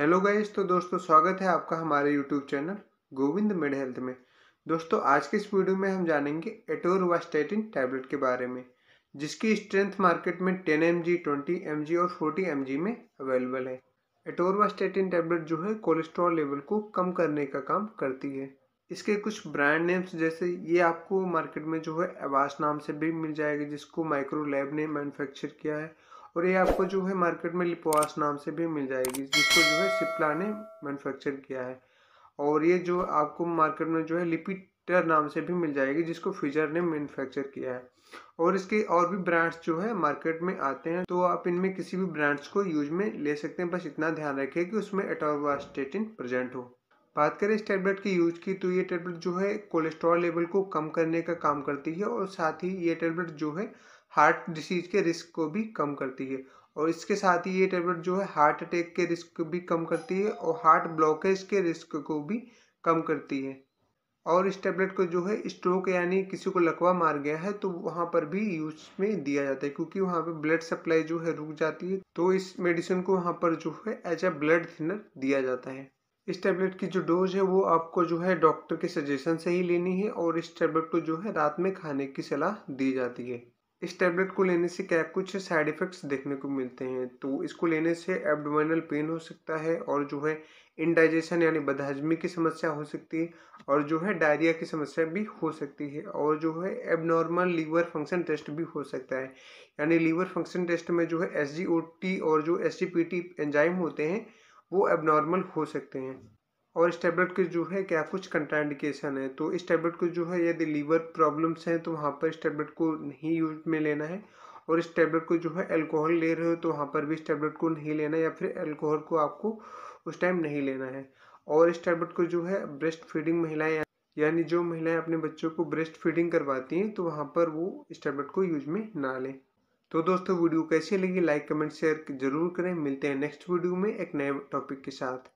hello guys तो दोस्तों स्वागत है आपका हमारे YouTube channel Govind mid health में दोस्तों आज के इस वीडियो में हम जानेंगे एटोरवास्टेटिन टैबलेट के बारे में जिसकी स्ट्रेंथ मार्केट में ten M G twenty M G और फोर्टी एम जी में अवेलेबल है एटोरवास्टेटिन टैबलेट जो है कोलेस्ट्रॉल लेवल को कम करने का काम करती है इसके कुछ ब्रांड नेम्स जैसे ये आपको मार्केट में जो है एवास नाम से भी मिल जाएगी जिसको माइक्रो लैब ने मैन्युफैक्चर किया है और ये आपको जो है मार्केट में लिपोवास नाम से भी मिल जाएगी जिसको जो है सिप्ला ने मैनुफेक्चर किया है और ये जो आपको मार्केट में जो है लिपिटर नाम से भी मिल जाएगी जिसको फिजर ने मैनुफैक्चर किया है और इसके और भी ब्रांड्स जो है मार्केट में आते हैं तो आप इनमें किसी भी ब्रांड्स को यूज में ले सकते हैं बस इतना ध्यान रखें कि उसमें एटोवास्टेटिन प्रेजेंट हो बात करें इस टेबलेट के यूज की तो ये टेबलेट जो है कोलेस्ट्रॉल लेवल को कम करने का काम करती है और साथ ही ये टेबलेट जो है हार्ट डिसीज के रिस्क को भी कम करती है और इसके साथ ही ये टेबलेट जो है हार्ट अटैक के रिस्क को भी कम करती है और हार्ट ब्लॉकेज के रिस्क को भी कम करती है और इस टेबलेट को जो है स्ट्रोक यानी किसी को लकवा मार गया है तो वहाँ पर भी यूज में दिया जाता है क्योंकि वहाँ पर ब्लड सप्लाई जो है रुक जाती है तो इस मेडिसिन को वहाँ पर जो है एज ए ब्लड थिनर दिया जाता है इस टेबलेट की जो डोज है वो आपको जो है डॉक्टर के सजेशन से ही लेनी है और इस टेबलेट को जो है रात में खाने की सलाह दी जाती है इस टैबलेट को लेने से क्या कुछ साइड इफ़ेक्ट्स देखने को मिलते हैं तो इसको लेने से एब्डोमिनल पेन हो सकता है और जो है इनडाइजेशन यानी बदहजमी की समस्या हो सकती है और जो है डायरिया की समस्या भी हो सकती है और जो है एबनॉर्मल लीवर फंक्शन टेस्ट भी हो सकता है यानी लीवर फंक्शन टेस्ट में जो है एस और जो एस एंजाइम होते हैं वो एबनॉर्मल हो सकते हैं और इस टैबलेट के जो है क्या कुछ कंट्राइंडिकेशन है तो इस टैबलेट को जो है यदि लीवर प्रॉब्लम्स हैं तो वहाँ पर इस टैबलेट को नहीं यूज में लेना है और इस टैबलेट को जो है अल्कोहल ले रहे हो तो वहाँ पर भी इस टैबलेट को नहीं लेना है या फिर अल्कोहल को आपको उस टाइम नहीं लेना है और इस टैबलेट को जो है ब्रेस्ट फीडिंग महिलाएँ यानी जो महिलाएं अपने बच्चों को ब्रेस्ट फीडिंग करवाती हैं तो वहाँ पर वो इस टैबलेट को यूज में ना लें तो दोस्तों वीडियो कैसी लगी लाइक कमेंट शेयर जरूर करें मिलते हैं नेक्स्ट वीडियो में एक नए टॉपिक के साथ